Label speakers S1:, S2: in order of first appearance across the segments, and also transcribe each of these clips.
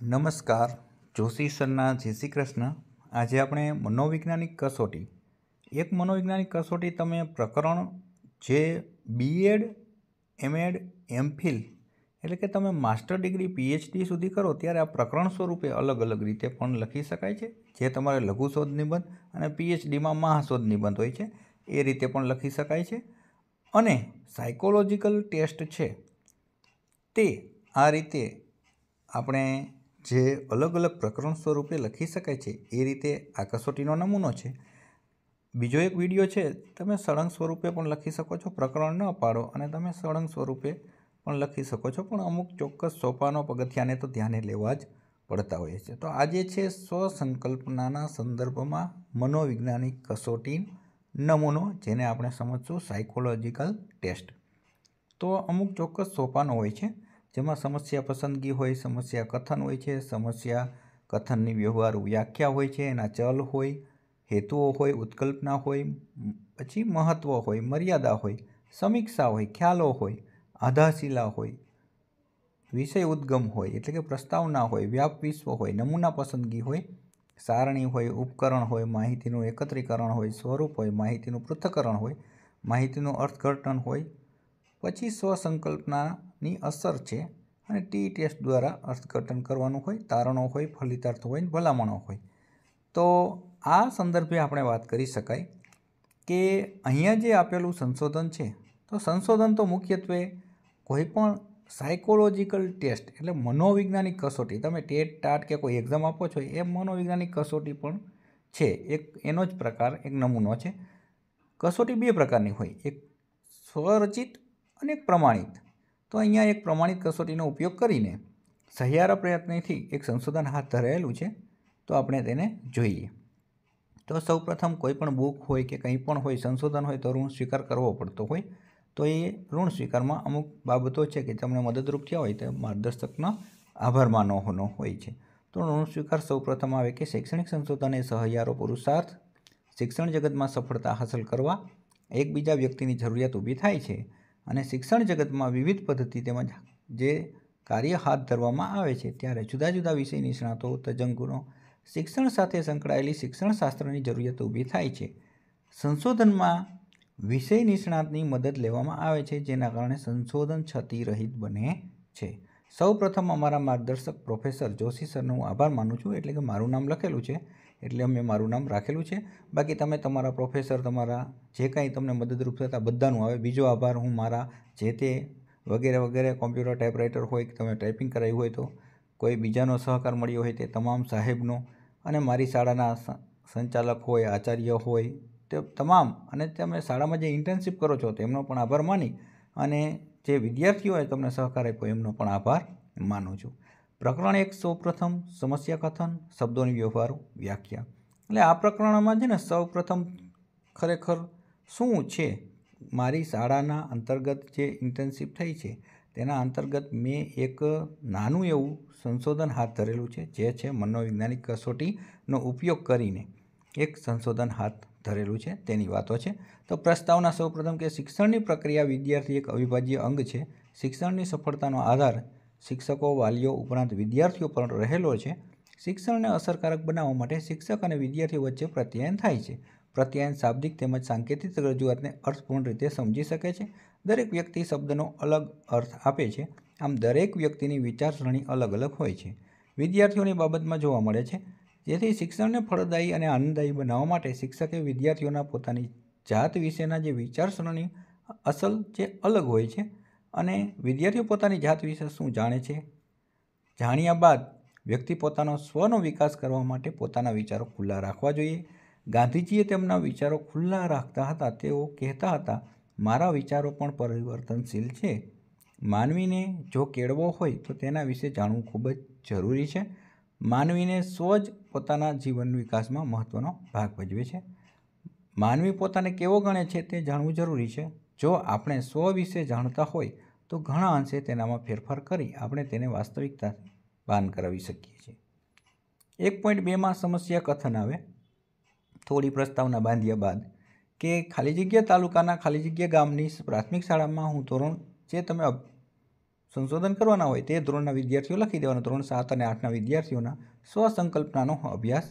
S1: નમસ્કાર જોશી સરના જય શ્રી કૃષ્ણ આજે આપણે મનોવૈજ્ઞાનિક કસોટી એક મનોવૈજ્ઞાનિક કસોટી તમે પ્રકરણ જે બીએડ એમએડ એમફિલ એટલે કે તમે માસ્ટર ડિગ્રી પીએચડી સુધી કરો ત્યારે આ પ્રકરણ સ્વરૂપે અલગ અલગ રીતે પણ લખી શકાય છે જે તમારે લઘુ શોધ નિબંધ અને પીએચડીમાં મહાશોધ નિબંધ હોય છે એ રીતે પણ લખી શકાય છે અને સાયકોલોજીકલ ટેસ્ટ છે તે આ રીતે આપણે જે અલગ અલગ પ્રકરણ સ્વરૂપે લખી શકાય છે એ રીતે આ કસોટીનો નમૂનો છે બીજો એક વિડીયો છે તમે સળંગ સ્વરૂપે પણ લખી શકો છો પ્રકરણ ન પાડો અને તમે સળંગ સ્વરૂપે પણ લખી શકો છો પણ અમુક ચોક્કસ સોપાનો પગથિયાને તો ધ્યાને લેવા જ પડતા હોય છે તો આજે છે સ્વસંકલ્પનાના સંદર્ભમાં મનોવૈજ્ઞાનિક કસોટી નમૂનો જેને આપણે સમજશું સાયકોલોજીકલ ટેસ્ટ તો અમુક ચોક્કસ સોપાનો હોય છે જેમાં સમસ્યા પસંદગી હોય સમસ્યા કથન હોય છે સમસ્યા કથનની વ્યવહાર વ્યાખ્યા હોય છે એના ચલ હોય હેતુઓ હોય ઉત્કલ્પના હોય પછી મહત્ત્વ હોય મર્યાદા હોય સમીક્ષા હોય ખ્યાલો હોય આધાશિલા હોય વિષય ઉદ્ગમ હોય એટલે કે પ્રસ્તાવના હોય વ્યાપ વિશ્વ હોય નમૂના પસંદગી હોય સારણી હોય ઉપકરણ હોય માહિતીનું એકત્રીકરણ હોય સ્વરૂપ હોય માહિતીનું પૃથ્થકરણ હોય માહિતીનું અર્થઘટન હોય પછી સ્વસંકલ્પના ની અસર છે અને ટી ટેસ્ટ દ્વારા અર્થઘટન કરવાનું હોય તારણો હોય ફલિતાર્થો હોય ભલામણો હોય તો આ સંદર્ભે આપણે વાત કરી શકાય કે અહીંયા જે આપેલું સંશોધન છે તો સંશોધન તો મુખ્યત્વે કોઈપણ સાયકોલોજીકલ ટેસ્ટ એટલે મનોવૈજ્ઞાનિક કસોટી તમે ટેટ ટાટ કે કોઈ એક્ઝામ આપો છો એ મનોવૈજ્ઞાનિક કસોટી પણ છે એક એનો જ પ્રકાર એક નમૂનો છે કસોટી બે પ્રકારની હોય એક સ્વરચિત અને એક પ્રમાણિત તો અહીંયા એક પ્રમાણિત કસોટીનો ઉપયોગ કરીને સહિયારા પ્રયત્નથી એક સંશોધન હાથ ધરાયેલું છે તો આપણે તેને જોઈએ તો સૌપ્રથમ કોઈપણ બુક હોય કે કંઈ પણ હોય સંશોધન હોય તો ઋણ સ્વીકાર કરવો પડતો હોય તો એ ઋણ સ્વીકારમાં અમુક બાબતો છે કે તમને મદદરૂપ થયા હોય તે માર્ગદર્શકનો આભાર માનવાનો હોય છે તો ઋણ સ્વીકાર સૌપ્રથમ આવે કે શૈક્ષણિક સંશોધન એ સહિયારો પુરુષાર્થ શિક્ષણ જગતમાં સફળતા હાંસલ કરવા એકબીજા વ્યક્તિની જરૂરિયાત ઊભી થાય છે અને શિક્ષણ જગતમાં વિવિધ પદ્ધતિ તેમજ જે કાર્ય હાથ ધરવામાં આવે છે ત્યારે જુદા જુદા વિષય નિષ્ણાતો તજજ્ઞો શિક્ષણ સાથે સંકળાયેલી શિક્ષણશાસ્ત્રની જરૂરિયાત ઊભી થાય છે સંશોધનમાં વિષય નિષ્ણાતની મદદ લેવામાં આવે છે જેના કારણે સંશોધન ક્ષતિરહિત બને છે સૌ પ્રથમ અમારા માર્ગદર્શક પ્રોફેસર જોશી સરનો હું આભાર માનું છું એટલે કે મારું નામ લખેલું છે એટલે અમે મારું નામ રાખેલું છે બાકી તમે તમારા પ્રોફેસર તમારા જે કાંઈ તમને મદદરૂપ થતા બધાનું આવે બીજો આભાર હું મારા જે તે વગેરે વગેરે કોમ્પ્યુટર ટાઈપરાઇટર હોય કે તમે ટાઈપિંગ કરાવ્યું હોય તો કોઈ બીજાનો સહકાર મળ્યો હોય તે તમામ સાહેબનો અને મારી શાળાના સંચાલક હોય આચાર્ય હોય તે તમામ અને તમે શાળામાં જે ઇન્ટર્નશીપ કરો છો તેમનો પણ આભાર માની અને જે વિદ્યાર્થીઓએ તમને સહકાર આપ્યો એમનો પણ આભાર માનું છું પ્રકરણ એક સૌ પ્રથમ સમસ્યા કથન શબ્દોની વ્યવહાર વ્યાખ્યા એટલે આ પ્રકરણમાં છે ને સૌ પ્રથમ ખરેખર શું છે મારી શાળાના અંતર્ગત જે ઇન્ટર્નશીપ થઈ છે તેના અંતર્ગત મેં એક નાનું એવું સંશોધન હાથ ધરેલું છે જે છે મનોવૈજ્ઞાનિક કસોટીનો ઉપયોગ કરીને એક સંશોધન હાથ ધરેલું છે તેની વાતો છે તો પ્રસ્તાવના સૌપ્રથમ કે શિક્ષણની પ્રક્રિયા વિદ્યાર્થી એક અવિભાજ્ય અંગ છે શિક્ષણની સફળતાનો આધાર શિક્ષકો વાલીઓ ઉપરાંત વિદ્યાર્થીઓ પર રહેલો છે શિક્ષણને અસરકારક બનાવવા માટે શિક્ષક અને વિદ્યાર્થીઓ વચ્ચે પ્રત્યાયન થાય છે પ્રત્યાયન શાબ્દિક તેમજ સાંકેતિક રજૂઆતને અર્થપૂર્ણ રીતે સમજી શકે છે દરેક વ્યક્તિ શબ્દનો અલગ અર્થ આપે છે આમ દરેક વ્યક્તિની વિચારસરણી અલગ અલગ હોય છે વિદ્યાર્થીઓની બાબતમાં જોવા મળે છે જેથી શિક્ષણને ફળદાયી અને આનંદદાયી બનાવવા માટે શિક્ષકે વિદ્યાર્થીઓના પોતાની જાત વિશેના જે વિચારસરણી અસલ જે અલગ હોય છે અને વિદ્યાર્થીઓ પોતાની જાત વિશે શું જાણે છે જાણ્યા બાદ વ્યક્તિ પોતાનો સ્વનો વિકાસ કરવા માટે પોતાના વિચારો ખુલ્લા રાખવા જોઈએ ગાંધીજીએ તેમના વિચારો ખુલ્લા રાખતા હતા તેઓ કહેતા હતા મારા વિચારો પણ પરિવર્તનશીલ છે માનવીને જો કેળવો હોય તો તેના વિશે જાણવું ખૂબ જ જરૂરી છે માનવીને સ્વ જ પોતાના જીવન વિકાસમાં મહત્ત્વનો ભાગ ભજવે છે માનવી પોતાને કેવો ગણે છે તે જાણવું જરૂરી છે જો આપણે સ્વ વિશે જાણતા હોય તો ઘણા અંશે તેનામાં ફેરફાર કરી આપણે તેને વાસ્તવિકતા ભાન કરાવી શકીએ છીએ એક પોઈન્ટ બેમાં સમસ્યા કથન આવે થોડી પ્રસ્તાવના બાંધ્યા બાદ કે ખાલી જગ્યા તાલુકાના ખાલી જગ્યા ગામની પ્રાથમિક શાળામાં હું ધોરણ જે તમે સંશોધન કરવાના હોય તે ધોરણના વિદ્યાર્થીઓ લખી દેવાના ધોરણ સાત અને આઠના વિદ્યાર્થીઓના સ્વસંકલ્પનાનો અભ્યાસ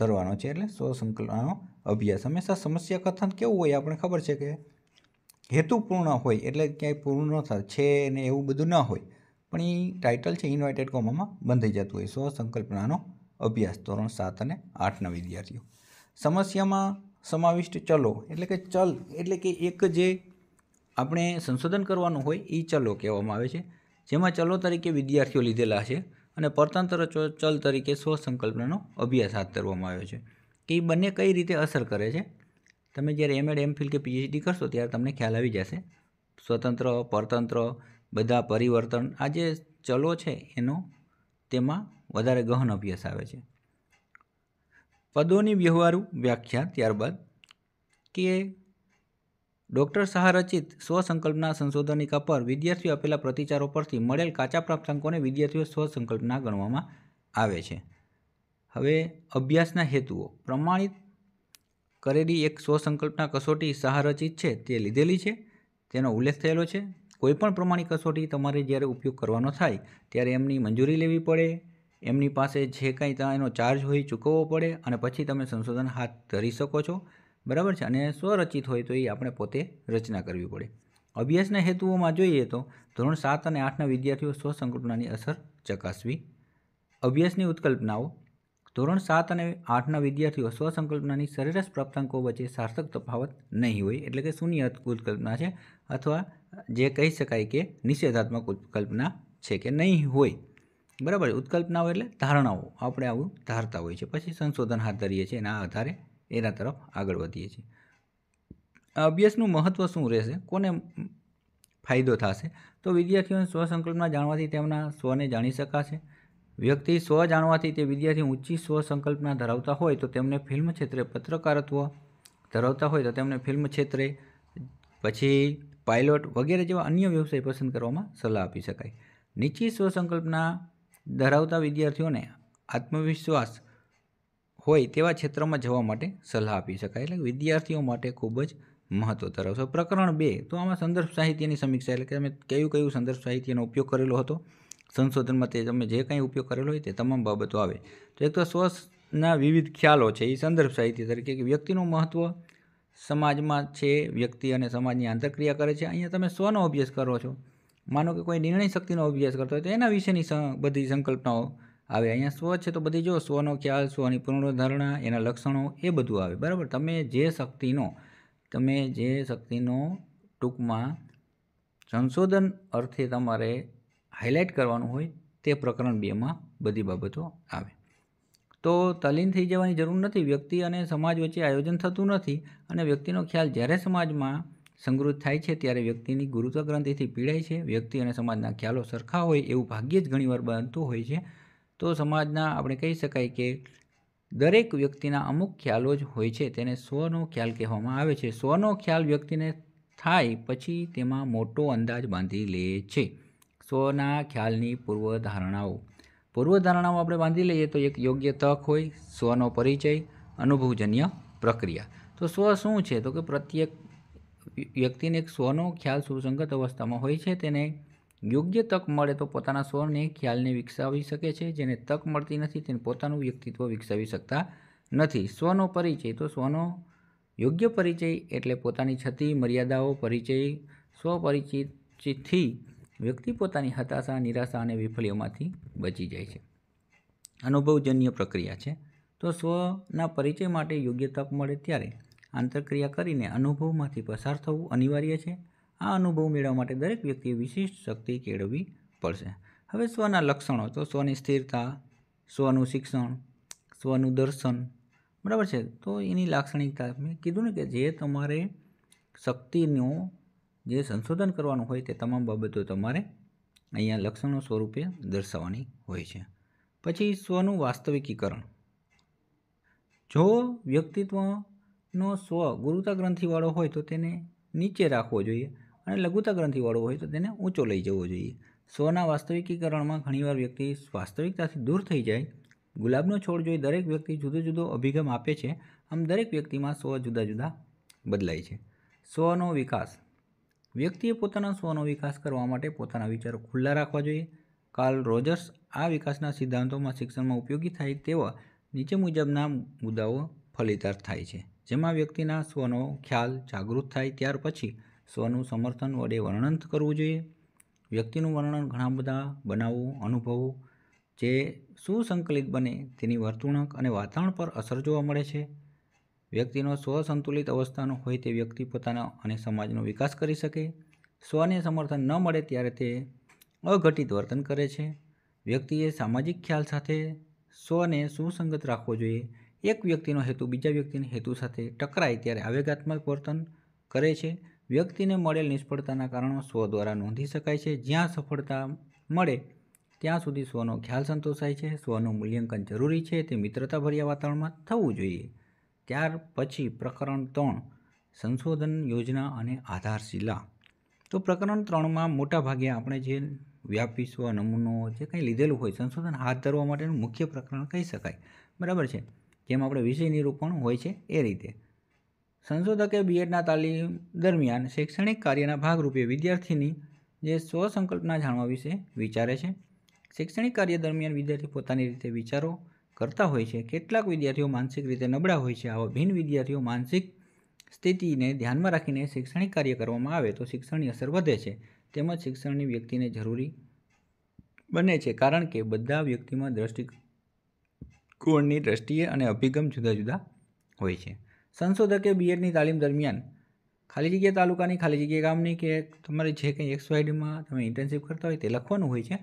S1: ધરવાનો છે એટલે સ્વસંકલ્પનાનો અભ્યાસ હંમેશા સમસ્યા કથન કેવું હોય આપણે ખબર છે કે હેતુપૂર્ણ હોય એટલે ક્યાંય પૂર્ણ થાય છે ને એવું બધું ન હોય પણ એ ટાઇટલ છે ઇન્વાઇટેડ કોમામાં બંધાઈ જતું હોય સો સંકલ્પનાનો અભ્યાસ ધોરણ સાત અને આઠના વિદ્યાર્થીઓ સમસ્યામાં સમાવિષ્ટ ચલો એટલે કે ચલ એટલે કે એક જે આપણે સંશોધન કરવાનું હોય એ ચલો કહેવામાં આવે છે જેમાં ચલો તરીકે વિદ્યાર્થીઓ લીધેલા છે અને પરતંત્ર ચલ તરીકે સ્વ સંકલ્પનાનો અભ્યાસ હાથ ધરવામાં આવ્યો છે કે એ બંને કઈ રીતે અસર કરે છે તમે જ્યારે એમએડ એમફિલ કે પીએચડી કરશો ત્યારે તમને ખ્યાલ આવી જશે સ્વતંત્ર પરતંત્ર બધા પરિવર્તન આ જે ચલો છે એનો તેમાં વધારે ગહન અભ્યાસ આવે છે પદોની વ્યવહારુ વ્યાખ્યા ત્યારબાદ કે ડૉક્ટર સહરચિત સ્વસંકલ્પના સંશોધનિકા પર વિદ્યાર્થીઓ આપેલા પ્રતિચારો પરથી મળેલ કાચા પ્રાપ્તાંકોને વિદ્યાર્થીઓ સ્વસંકલ્પના ગણવામાં આવે છે હવે અભ્યાસના હેતુઓ પ્રમાણિત કરેલી એક સ્વસંકલ્પના કસોટી સહારચિત છે તે લીધેલી છે તેનો ઉલ્લેખ થયેલો છે કોઈપણ પ્રમાણિક કસોટી તમારે જ્યારે ઉપયોગ કરવાનો થાય ત્યારે એમની મંજૂરી લેવી પડે એમની પાસે જે કાંઈ એનો ચાર્જ હોય ચૂકવવો પડે અને પછી તમે સંશોધન હાથ ધરી શકો છો બરાબર છે અને સ્વરચિત હોય તો એ આપણે પોતે રચના કરવી પડે અભ્યાસના હેતુઓમાં જોઈએ તો ધોરણ સાત અને આઠના વિદ્યાર્થીઓ સ્વસંકલ્પનાની અસર ચકાસવી અભ્યાસની ઉત્કલ્પનાઓ ધોરણ સાત અને આઠના વિદ્યાર્થીઓ સ્વસંકલ્પનાની સરેરાશ પ્રાપ્તાંકો વચ્ચે સાર્થક તફાવત નહીં હોય એટલે કે શૂન્ય ઉત્કલ્પના છે અથવા જે કહી શકાય કે નિષેધાત્મક ઉત્કલ્પના છે કે નહીં હોય બરાબર ઉત્કલ્પનાઓ એટલે ધારણાઓ આપણે આવું ધારતા હોય છે પછી સંશોધન હાથ ધરીએ છીએ એના આધારે એના તરફ આગળ વધીએ છીએ અભ્યાસનું મહત્ત્વ શું રહેશે કોને ફાયદો થશે તો વિદ્યાર્થીઓને સ્વસંકલ્પના જાણવાથી તેમના સ્વને જાણી શકાશે વ્યક્તિ સ્વ જાણવાથી તે વિદ્યાર્થી ઊંચી સ્વ સંકલ્પના ધરાવતા હોય તો તેમને ફિલ્મ ક્ષેત્રે પત્રકારત્વ ધરાવતા હોય તો તેમને ફિલ્મ ક્ષેત્રે પછી પાયલોટ વગેરે જેવા અન્ય વ્યવસાય પસંદ કરવામાં સલાહ આપી શકાય નીચી સ્વ સંકલ્પના ધરાવતા વિદ્યાર્થીઓને આત્મવિશ્વાસ હોય તેવા ક્ષેત્રમાં જવા માટે સલાહ આપી શકાય એટલે વિદ્યાર્થીઓ માટે ખૂબ જ મહત્ત્વ ધરાવશે પ્રકરણ બે તો આમાં સંદર્ભ સાહિત્યની સમીક્ષા એટલે કે અમે કયું કયું સંદર્ભ સાહિત્યનો ઉપયોગ કરેલો હતો સંશોધનમાં તે તમે જે કંઈ ઉપયોગ કરેલો હોય તે તમામ બાબતો આવે તો એક તો સ્વના વિવિધ ખ્યાલો છે એ સંદર્ભ સાહિત્ય તરીકે કે વ્યક્તિનું મહત્ત્વ સમાજમાં છે વ્યક્તિ અને સમાજની આંતરક્રિયા કરે છે અહીંયા તમે સ્વનો અભ્યાસ કરો છો માનો કે કોઈ નિર્ણય શક્તિનો અભ્યાસ કરતો હોય તો એના વિશેની બધી સંકલ્પનાઓ આવે અહીંયા સ્વ છે તો બધી જો સ્વનો ખ્યાલ સ્વની પૂર્ણધારણા એના લક્ષણો એ બધું આવે બરાબર તમે જે શક્તિનો તમે જે શક્તિનો ટૂંકમાં સંશોધન અર્થે તમારે હાઇલાઇટ કરવાનું હોય તે પ્રકરણ બેમાં બધી બાબતો આવે તો તલીન થઈ જવાની જરૂર નથી વ્યક્તિ અને સમાજ વચ્ચે આયોજન થતું નથી અને વ્યક્તિનો ખ્યાલ જ્યારે સમાજમાં સંગૃત થાય છે ત્યારે વ્યક્તિની ગુરુત્વ ગ્રંથિથી પીડાય છે વ્યક્તિ અને સમાજના ખ્યાલો સરખા હોય એવું ભાગ્યે જ ઘણીવાર બનતું હોય છે તો સમાજના આપણે કહી શકાય કે દરેક વ્યક્તિના અમુક ખ્યાલો જ હોય છે તેને સ્વનો ખ્યાલ કહેવામાં આવે છે સ્વનો ખ્યાલ વ્યક્તિને થાય પછી તેમાં મોટો અંદાજ બાંધી લે છે સ્વના ખ્યાલની પૂર્વધારણાઓ પૂર્વધારણાઓ આપણે બાંધી લઈએ તો એક યોગ્ય તક હોય સ્વનો પરિચય અનુભવજન્ય પ્રક્રિયા તો સ્વ શું છે તો કે પ્રત્યેક વ્યક્તિને એક સ્વનો ખ્યાલ સુસંગત અવસ્થામાં હોય છે તેને યોગ્ય તક મળે તો પોતાના સ્વને ખ્યાલને વિકસાવી શકે છે જેને તક મળતી નથી તેને પોતાનું વ્યક્તિત્વ વિકસાવી શકતા નથી સ્વનો પરિચય તો સ્વનો યોગ્ય પરિચય એટલે પોતાની છતી મર્યાદાઓ પરિચય સ્વપરિચિતથી વ્યક્તિ પોતાની હતાશા નિરાશા અને વિફલીઓમાંથી બચી જાય છે અનુભવજન્ય પ્રક્રિયા છે તો સ્વના પરિચય માટે યોગ્ય તક મળે ત્યારે આંતરક્રિયા કરીને અનુભવમાંથી પસાર થવું અનિવાર્ય છે આ અનુભવ મેળવવા માટે દરેક વ્યક્તિએ વિશિષ્ટ શક્તિ કેળવવી પડશે હવે સ્વના લક્ષણો તો સ્વની સ્થિરતા સ્વનું શિક્ષણ સ્વનું દર્શન બરાબર છે તો એની લાક્ષણિકતા મેં કીધું ને કે જે તમારે શક્તિનો જે સંશોધન કરવાનું હોય તે તમામ બાબતો તમારે અહીંયા લક્ષણો સ્વરૂપે દર્શાવવાની હોય છે પછી સ્વનું વાસ્તવિકીકરણ જો વ્યક્તિત્વનો સ્વ ગુરુતા ગ્રંથિવાળો હોય તો તેને નીચે રાખવો જોઈએ અને લઘુતા ગ્રંથિવાળો હોય તો તેને ઊંચો લઈ જવો જોઈએ સ્વના વાસ્તવિકીકરણમાં ઘણીવાર વ્યક્તિ વાસ્તવિકતાથી દૂર થઈ જાય ગુલાબનો છોડ જોઈ દરેક વ્યક્તિ જુદો જુદો અભિગમ આપે છે આમ દરેક વ્યક્તિમાં સ્વ જુદા જુદા બદલાય છે સ્વનો વિકાસ વ્યક્તિએ પોતાના સ્વનો વિકાસ કરવા માટે પોતાના વિચારો ખુલ્લા રાખવા જોઈએ કાર્લ રોજર્સ આ વિકાસના સિદ્ધાંતોમાં શિક્ષણમાં ઉપયોગી થાય તેવા નીચે મુજબના મુદ્દાઓ ફલિતાર્થ થાય છે જેમાં વ્યક્તિના સ્વનો ખ્યાલ જાગૃત થાય ત્યાર પછી સ્વનું સમર્થન વડે વર્ણન કરવું જોઈએ વ્યક્તિનું વર્ણન ઘણા બધા બનાવવું અનુભવવું જે સુસંકલિત બને તેની વર્તણૂક અને વાતાવરણ પર અસર જોવા મળે છે વ્યક્તિનો સ્વ સંતુલિત અવસ્થાનો હોય તે વ્યક્તિ પોતાનો અને સમાજનો વિકાસ કરી શકે સ્વને સમર્થન ન મળે ત્યારે તે અઘટિત વર્તન કરે છે વ્યક્તિએ સામાજિક ખ્યાલ સાથે સ્વને સુસંગત રાખવો જોઈએ એક વ્યક્તિનો હેતુ બીજા વ્યક્તિના હેતુ સાથે ટકરાય ત્યારે આવેગાત્મક વર્તન કરે છે વ્યક્તિને મળેલ નિષ્ફળતાના કારણો સ્વ દ્વારા નોંધી શકાય છે જ્યાં સફળતા મળે ત્યાં સુધી સ્વનો ખ્યાલ સંતોષાય છે સ્વનું મૂલ્યાંકન જરૂરી છે તે મિત્રતાભર્યા વાતાવરણમાં થવું જોઈએ ત્યાર પછી પ્રકરણ ત્રણ સંશોધન યોજના અને આધારશિલા તો પ્રકરણ ત્રણમાં મોટાભાગે આપણે જે વ્યાપિશ્વ નમૂનો જે કંઈ લીધેલું હોય સંશોધન હાથ ધરવા માટેનું મુખ્ય પ્રકરણ કહી શકાય બરાબર છે જેમ આપણે વિષય નિરૂપણ હોય છે એ રીતે સંશોધકે બીએડના તાલીમ દરમિયાન શૈક્ષણિક કાર્યના ભાગરૂપે વિદ્યાર્થીની જે સ્વસંકલ્પના જાણવા વિશે વિચારે છે શૈક્ષણિક કાર્ય દરમિયાન વિદ્યાર્થી પોતાની રીતે વિચારો કરતા હોય છે કેટલાક વિદ્યાર્થીઓ માનસિક રીતે નબળા હોય છે આવા ભિન્ન વિદ્યાર્થીઓ માનસિક સ્થિતિને ધ્યાનમાં રાખીને શૈક્ષણિક કાર્ય કરવામાં આવે તો શિક્ષણની અસર વધે છે તેમજ શિક્ષણની વ્યક્તિને જરૂરી બને છે કારણ કે બધા વ્યક્તિમાં દ્રષ્ટિકોણની દ્રષ્ટિએ અને અભિગમ જુદા જુદા હોય છે સંશોધકે બીએડની તાલીમ દરમિયાન ખાલી જગ્યા તાલુકાની ખાલી જગ્યા ગામની કે તમારે જે કંઈ એક્સ તમે ઇન્ટર્નશીપ કરતા હોય તે લખવાનું હોય છે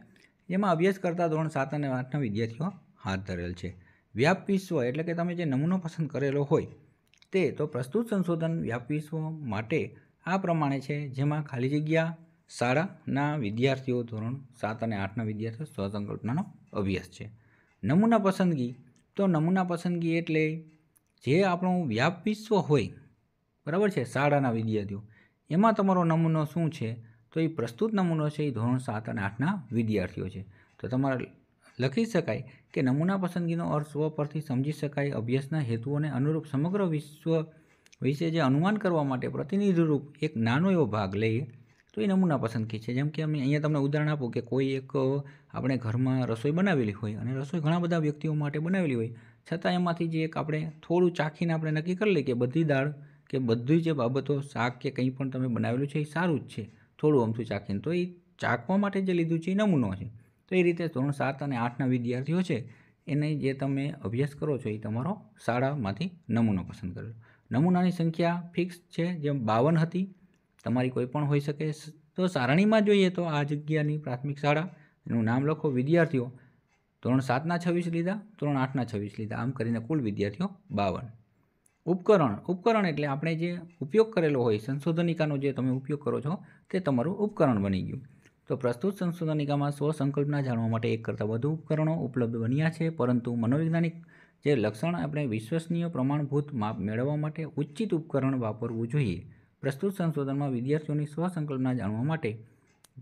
S1: જેમાં અભ્યાસ કરતા ધોરણ સાત અને આઠના વિદ્યાર્થીઓ હાથ ધરેલ છે વ્યાપ વિશ્વ એટલે કે તમે જે નમૂનો પસંદ કરેલો હોય તે તો પ્રસ્તુત સંશોધન વ્યાપ વિશ્વ માટે આ પ્રમાણે છે જેમાં ખાલી જગ્યા શાળાના વિદ્યાર્થીઓ ધોરણ સાત અને આઠના વિદ્યાર્થીઓ સ્વસંકલ્પનાનો અભ્યાસ છે નમૂના પસંદગી તો નમૂના પસંદગી એટલે જે આપણું વ્યાપ વિશ્વ હોય બરાબર છે શાળાના વિદ્યાર્થીઓ એમાં તમારો નમૂનો શું છે તો એ પ્રસ્તુત નમૂનો છે એ ધોરણ સાત અને આઠના વિદ્યાર્થીઓ છે તો તમારે લખી શકાય કે નમૂના પસંદગીનો અર્થ સ્વ પરથી સમજી શકાય અભ્યાસના હેતુઓને અનુરૂપ સમગ્ર વિશ્વ વિશે જે અનુમાન કરવા માટે પ્રતિનિધિરૂપ એક નાનો એવો ભાગ લઈએ તો એ નમૂના પસંદગી છે જેમ કે અમે અહીંયા તમને ઉદાહરણ આપું કે કોઈ એક આપણે ઘરમાં રસોઈ બનાવેલી હોય અને રસોઈ ઘણા બધા વ્યક્તિઓ માટે બનાવેલી હોય છતાં એમાંથી જે એક આપણે થોડું ચાખીને આપણે નક્કી કરી લઈએ કે બધી દાળ કે બધી જે બાબતો શાક કે કંઈ પણ તમે બનાવેલું છે એ સારું જ છે થોડું અમથું ચાખીને તો એ ચાખવા માટે જે લીધું છે એ નમૂનો છે તો એ રીતે ધોરણ સાત અને આઠના વિદ્યાર્થીઓ છે એને જે તમે અભ્યાસ કરો છો એ તમારો શાળામાંથી નમૂનો પસંદ કર્યો નમૂનાની સંખ્યા ફિક્સ છે જેમ બાવન હતી તમારી કોઈ પણ હોઈ શકે તો સારણીમાં જોઈએ તો આ જગ્યાની પ્રાથમિક શાળા એનું નામ લખો વિદ્યાર્થીઓ ધોરણ સાતના છવ્વીસ લીધા ધોરણ આઠના છવ્વીસ લીધા આમ કરીને કુલ વિદ્યાર્થીઓ બાવન ઉપકરણ ઉપકરણ એટલે આપણે જે ઉપયોગ કરેલો હોય સંશોધનિકાનો જે તમે ઉપયોગ કરો છો તે તમારું ઉપકરણ બની ગયું તો પ્રસ્તુત સંશોધનિકામાં સ્વસંકલ્પના જાણવા માટે એક કરતાં વધુ ઉપકરણો ઉપલબ્ધ બન્યા છે પરંતુ મનોવૈજ્ઞાનિક જે લક્ષણ આપણે વિશ્વસનીય પ્રમાણભૂત માપ મેળવવા માટે ઉચિત ઉપકરણ વાપરવું જોઈએ પ્રસ્તુત સંશોધનમાં વિદ્યાર્થીઓની સ્વસંકલ્પના જાણવા માટે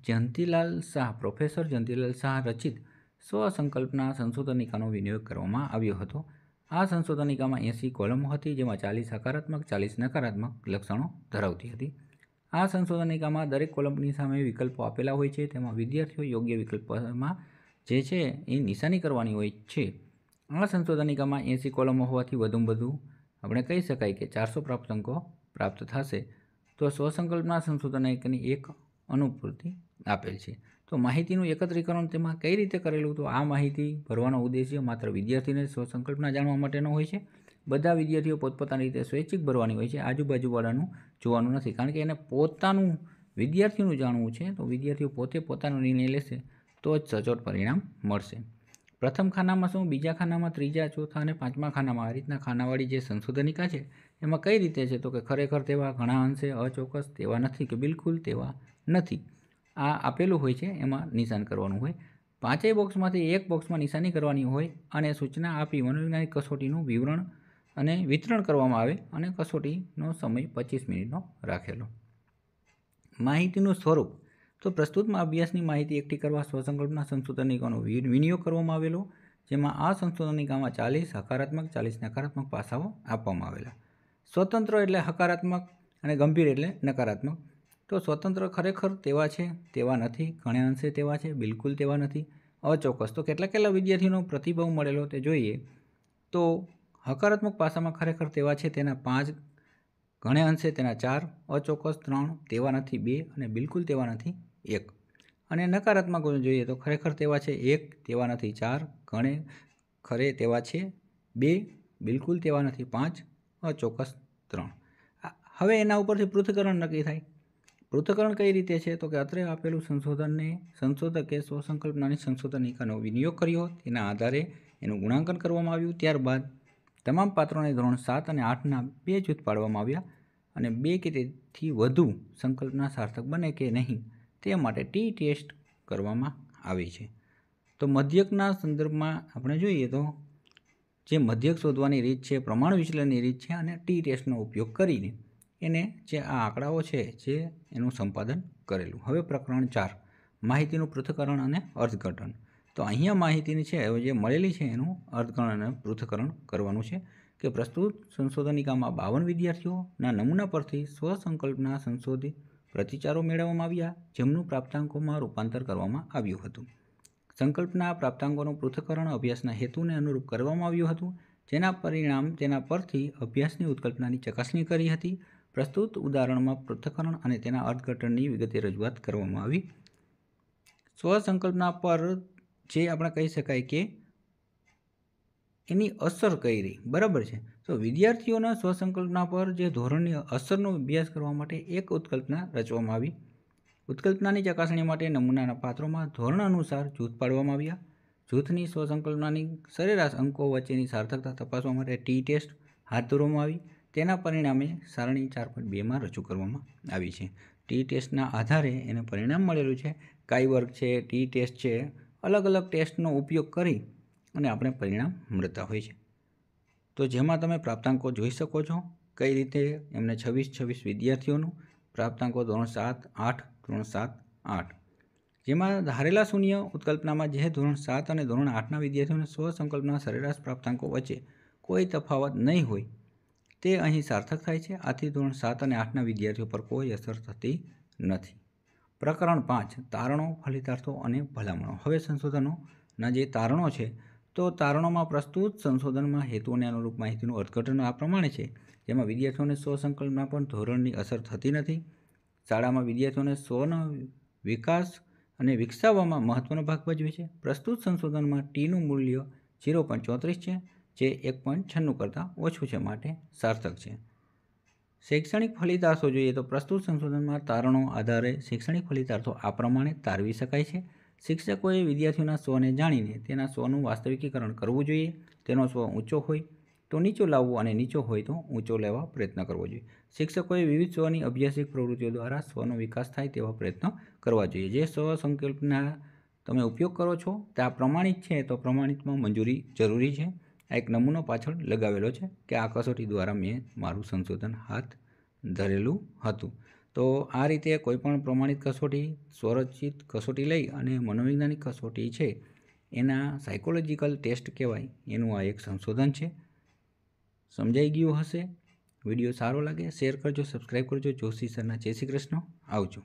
S1: જયંતિલાલ શાહ પ્રોફેસર જયંતિલાલ શાહ રચિત સ્વસંકલ્પના સંશોધનિકાનો વિનિયોગ કરવામાં આવ્યો હતો આ સંશોધનિકામાં એંસી કોલમો હતી જેમાં ચાલીસ હકારાત્મક ચાલીસ નકારાત્મક લક્ષણો ધરાવતી હતી આ સંશોધનિકામાં દરેક કોલમની સામે વિકલ્પો આપેલા હોય છે તેમાં વિદ્યાર્થીઓ યોગ્ય વિકલ્પમાં જે છે એ નિશાની કરવાની હોય છે આ સંશોધનિકામાં એંસી કોલમો હોવાથી વધુ વધુ આપણે કહી શકાય કે ચારસો પ્રાપ્તાંકો પ્રાપ્ત થશે તો સ્વસંકલ્પના સંશોધન એકની એક અનુપૂર્તિ આપેલ છે તો માહિતીનું એકત્રીકરણ તેમાં કઈ રીતે કરેલું તો આ માહિતી ભરવાનો ઉદ્દેશ્ય માત્ર વિદ્યાર્થીને સ્વસંકલ્પના જાણવા માટેનો હોય છે બધા વિદ્યાર્થીઓ પોતપોતાની રીતે સ્વૈચ્છિક ભરવાની હોય છે આજુબાજુવાળાનું જોવાનું નથી કારણ કે એને પોતાનું વિદ્યાર્થીનું જાણવું છે તો વિદ્યાર્થીઓ પોતે પોતાનો નિર્ણય લેશે તો જ સચોટ પરિણામ મળશે પ્રથમ ખાનામાં શું બીજા ખાનામાં ત્રીજા ચોથા અને પાંચમા ખાનામાં આ રીતના ખાનાવાળી જે સંશોધનિકા છે એમાં કઈ રીતે છે તો કે ખરેખર તેવા ઘણા અંશે અચોક્કસ તેવા નથી કે બિલકુલ તેવા નથી આ આપેલું હોય છે એમાં નિશાન કરવાનું હોય પાંચેય બોક્સમાંથી એક બોક્સમાં નિશાની કરવાની હોય અને સૂચના આપી મનોવૈજ્ઞાનિક કસોટીનું વિવરણ અને વિતરણ કરવામાં આવે અને કસોટીનો સમય પચીસ મિનિટનો રાખેલો માહિતીનું સ્વરૂપ તો પ્રસ્તુતમાં અભ્યાસની માહિતી એકઠી કરવા સ્વસંકલ્પના સંશોધનિકાનો વિનિયોગ કરવામાં આવેલો જેમાં આ સંશોધનિકામાં ચાલીસ હકારાત્મક ચાલીસ નકારાત્મક પાસાઓ આપવામાં આવેલા સ્વતંત્ર એટલે હકારાત્મક અને ગંભીર એટલે નકારાત્મક તો સ્વતંત્ર ખરેખર તેવા છે તેવા નથી ઘણા અંશે તેવા છે બિલકુલ તેવા નથી અચોક્કસ તો કેટલા કેટલા વિદ્યાર્થીઓનો પ્રતિભાવ મળેલો તે જોઈએ તો હકારાત્મક પાસામાં ખરેખર તેવા છે તેના પાંચ ઘણે અંશે તેના ચાર અચોક્કસ ત્રણ તેવા નથી બે અને બિલકુલ તેવા નથી એક અને નકારાત્મક જોઈએ તો ખરેખર તેવા છે એક તેવા નથી ચાર ઘણે ખરે તેવા છે બે બિલકુલ તેવા નથી પાંચ અચોક્કસ ત્રણ હવે એના ઉપરથી પૃથ્થકરણ નક્કી થાય પૃથ્થકરણ કઈ રીતે છે તો કે અત્રે આપેલું સંશોધનને સંશોધકે સ્વસંકલ્પનાની સંશોધનિકાનો એકાનો વિનિયોગ કર્યો તેના આધારે એનું ગુણાંકન કરવામાં આવ્યું ત્યારબાદ તમામ પાત્રોને ધોરણ સાત અને આઠના બે જૂથ પાડવામાં આવ્યા અને બે કે તેથી વધુ સંકલ્પના સાર્થક બને કે નહીં તે માટે ટી ટેસ્ટ કરવામાં આવે છે તો મધ્યકના સંદર્ભમાં આપણે જોઈએ તો જે મધ્યક શોધવાની રીત છે પ્રમાણ વિચલનની રીત છે અને ટી ટેસ્ટનો ઉપયોગ કરીને એને જે આ આંકડાઓ છે જે એનું સંપાદન કરેલું હવે પ્રકરણ ચાર માહિતીનું પૃથ્થકરણ અને અર્થઘટન તો અહીંયા માહિતીની છે જે મળેલી છે એનું અર્થઘટન અને પૃથ્થકરણ કરવાનું છે કે પ્રસ્તુત સંશોધનિકામાં બાવન વિદ્યાર્થીઓના નમૂના પરથી સ્વસંકલ્પના સંશોધિત પ્રતિચારો મેળવવામાં આવ્યા જેમનું પ્રાપ્તાંકોમાં રૂપાંતર કરવામાં આવ્યું હતું સંકલ્પના પ્રાપ્તાંકોનું પૃથ્થકરણ અભ્યાસના હેતુને અનુરૂપ કરવામાં આવ્યું હતું જેના પરિણામ તેના પરથી અભ્યાસની ઉત્કલ્પનાની ચકાસણી કરી હતી પ્રસ્તુત ઉદાહરણમાં પૃથ્થકરણ અને તેના અર્થઘટનની વિગતે રજૂઆત કરવામાં આવી સ્વસંકલ્પના પર જે આપણે કહી શકાય કે એની અસર કઈ રહી બરાબર છે તો વિદ્યાર્થીઓના સ્વસંકલ્પના પર જે ધોરણની અસરનો અભ્યાસ કરવા માટે એક ઉત્કલ્પના રચવામાં આવી ઉત્કલ્પનાની ચકાસણી માટે નમૂનાના પાત્રોમાં ધોરણ અનુસાર જૂથ પાડવામાં આવ્યા જૂથની સ્વસંકલ્પનાની સરેરાશ અંકો વચ્ચેની સાર્થકતા તપાસવા માટે ટી ટેસ્ટ હાથ ધરવામાં આવી તેના પરિણામે સારણી ચાર પોઈન્ટ બેમાં રજૂ કરવામાં આવી છે ટી ટેસ્ટના આધારે એને પરિણામ મળેલું છે કાઈ વર્ગ છે ટી ટેસ્ટ છે અલગ અલગ ટેસ્ટનો ઉપયોગ કરી અને આપણે પરિણામ મળતા હોય છે તો જેમાં તમે પ્રાપ્તાંકો જોઈ શકો છો કઈ રીતે એમને છવ્વીસ છવ્વીસ વિદ્યાર્થીઓનું પ્રાપ્તાંકો ધોરણ સાત આઠ ધોરણ સાત આઠ જેમાં ધારેલા શૂન્ય ઉત્કલ્પનામાં જે ધોરણ સાત અને ધોરણ આઠના વિદ્યાર્થીઓને સ્વસંકલ્પના સરેરાશ પ્રાપ્તાંકો વચ્ચે કોઈ તફાવત નહીં હોય તે અહીં સાર્થક થાય છે આથી ધોરણ સાત અને આઠના વિદ્યાર્થીઓ પર કોઈ અસર થતી નથી પ્રકરણ પાંચ તારણો ફલિતાર્થો અને ભલામણો હવે સંશોધનોના જે તારણો છે તો તારણોમાં પ્રસ્તુત સંશોધનમાં હેતુઓને અનુરૂપ માહિતીનું અર્થઘટન આ પ્રમાણે છે જેમાં વિદ્યાર્થીઓને સ્વ સંકલ્પના પણ ધોરણની અસર થતી નથી શાળામાં વિદ્યાર્થીઓને સ્વનો વિકાસ અને વિકસાવવામાં મહત્ત્વનો ભાગ ભજવે છે પ્રસ્તુત સંશોધનમાં ટીનું મૂલ્ય ઝીરો ચોત્રીસ છે જે એક પોઈન્ટ છન્નું કરતાં ઓછું છે માટે સાર્થક છે શૈક્ષણિક ફલિતાર્થો જોઈએ તો પ્રસ્તુત સંશોધનમાં તારણો આધારે શૈક્ષણિક ફલિતાર્થો આ પ્રમાણે તારવી શકાય છે શિક્ષકોએ વિદ્યાર્થીઓના સ્વને જાણીને તેના સ્વનું વાસ્તવિકીકરણ કરવું જોઈએ તેનો સ્વ ઊંચો હોય તો નીચો લાવવો અને નીચો હોય તો ઊંચો લેવા પ્રયત્ન કરવો જોઈએ શિક્ષકોએ વિવિધ સ્વની અભ્યાસિક પ્રવૃત્તિઓ દ્વારા સ્વનો વિકાસ થાય તેવા પ્રયત્ન કરવા જોઈએ જે સ્વ સંકલ્પના તમે ઉપયોગ કરો છો તે આ પ્રમાણિત છે તો પ્રમાણિતમાં મંજૂરી જરૂરી છે આ એક નમૂનો પાછળ લગાવેલો છે કે આ કસોટી દ્વારા મેં મારું સંશોધન હાથ ધરેલું હતું તો આ રીતે કોઈપણ પ્રમાણિત કસોટી સ્વરચિત કસોટી લઈ અને મનોવૈજ્ઞાનિક કસોટી છે એના સાયકોલોજીકલ ટેસ્ટ કહેવાય એનું આ એક સંશોધન છે સમજાઈ ગયું હશે વિડીયો સારો લાગે શેર કરજો સબસ્ક્રાઈબ કરજો જોશી સરના જય શ્રી કૃષ્ણ આવજો